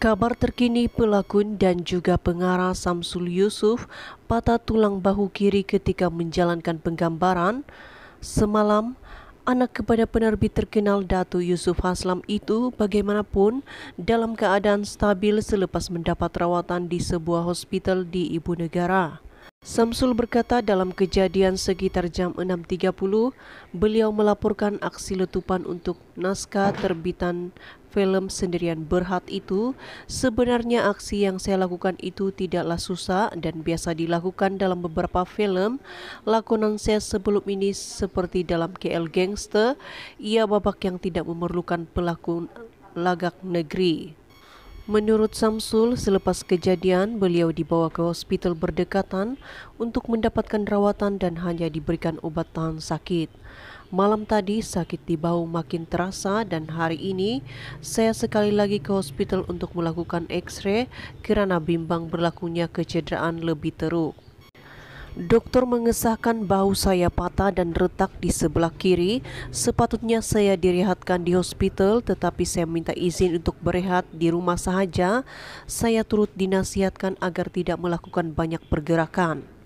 Kabar terkini pelakon dan juga pengarah Samsul Yusuf patah tulang bahu kiri ketika menjalankan penggambaran. Semalam, anak kepada penerbit terkenal Datu Yusuf Haslam itu bagaimanapun dalam keadaan stabil selepas mendapat rawatan di sebuah hospital di ibu negara. Samsul berkata dalam kejadian sekitar jam 6.30, beliau melaporkan aksi letupan untuk naskah terbitan film sendirian berhad itu. Sebenarnya aksi yang saya lakukan itu tidaklah susah dan biasa dilakukan dalam beberapa film. Lakonan saya sebelum ini seperti dalam KL Gangster, ia babak yang tidak memerlukan pelaku lagak negeri. Menurut Samsul, selepas kejadian beliau dibawa ke hospital berdekatan untuk mendapatkan rawatan dan hanya diberikan obat tahan sakit. Malam tadi sakit di bahu makin terasa dan hari ini saya sekali lagi ke hospital untuk melakukan X-ray kerana bimbang berlakunya kecederaan lebih teruk. Dokter mengesahkan bahu saya patah dan retak di sebelah kiri. Sepatutnya saya direhatkan di hospital, tetapi saya minta izin untuk berehat di rumah sahaja. Saya turut dinasihatkan agar tidak melakukan banyak pergerakan.